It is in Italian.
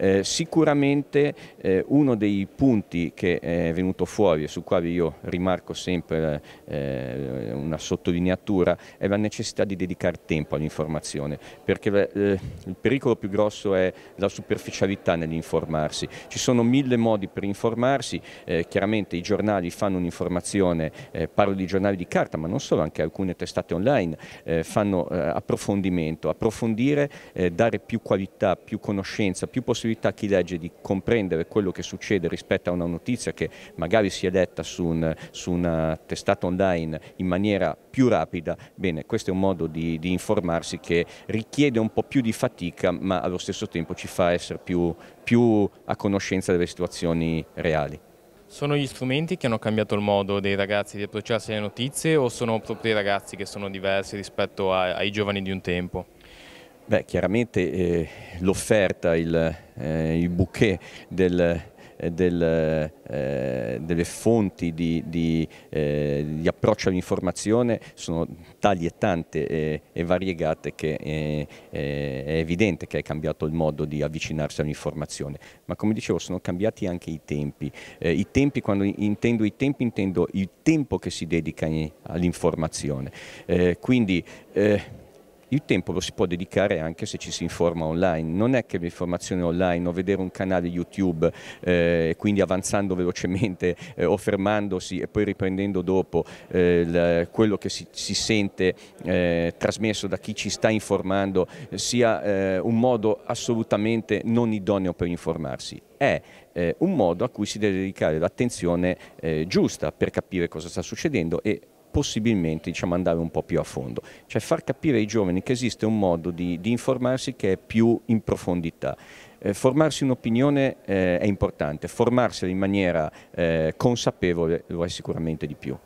Eh, sicuramente eh, uno dei punti che è venuto fuori e su quale io rimarco sempre eh, una sottolineatura, è la necessità di dedicare tempo all'informazione, perché eh, il pericolo più grosso è la superficialità nell'informarsi. Ci sono mille modi per informarsi, eh, chiaramente i giornali fanno un'informazione, eh, parlo di giornali di carta, ma non solo, anche alcune testate online fanno approfondimento, approfondire, dare più qualità, più conoscenza, più possibilità a chi legge di comprendere quello che succede rispetto a una notizia che magari si è letta su, un, su una testata online in maniera sarà più rapida. Bene, questo è un modo di, di informarsi che richiede un po' più di fatica ma allo stesso tempo ci fa essere più, più a conoscenza delle situazioni reali. Sono gli strumenti che hanno cambiato il modo dei ragazzi di approcciarsi alle notizie o sono proprio i ragazzi che sono diversi rispetto a, ai giovani di un tempo? Beh, chiaramente eh, l'offerta, il, eh, il, bouquet del, eh, del, eh, delle fonti di, di, eh, di approccio all'informazione sono tagliettante e, eh, e variegate che è, eh, è, eh, è evidente che è cambiato il modo di avvicinarsi all'informazione, ma come dicevo sono cambiati anche i tempi. Eh, I tempi, quando intendo i tempi, intendo il tempo che si dedica all'informazione. Eh, quindi eh, il tempo lo si può dedicare anche se ci si informa online, non è che l'informazione online o vedere un canale YouTube, eh, quindi avanzando velocemente eh, o fermandosi e poi riprendendo dopo eh, la, quello che si, si sente eh, trasmesso da chi ci sta informando sia eh, un modo assolutamente non idoneo per informarsi. È eh, un modo a cui si deve dedicare l'attenzione giusta per capire cosa sta succedendo e possibilmente diciamo, andare un po' più a fondo, cioè far capire ai giovani che esiste un modo di, di informarsi che è più in profondità. Eh, formarsi un'opinione eh, è importante, formarsela in maniera eh, consapevole lo è sicuramente di più.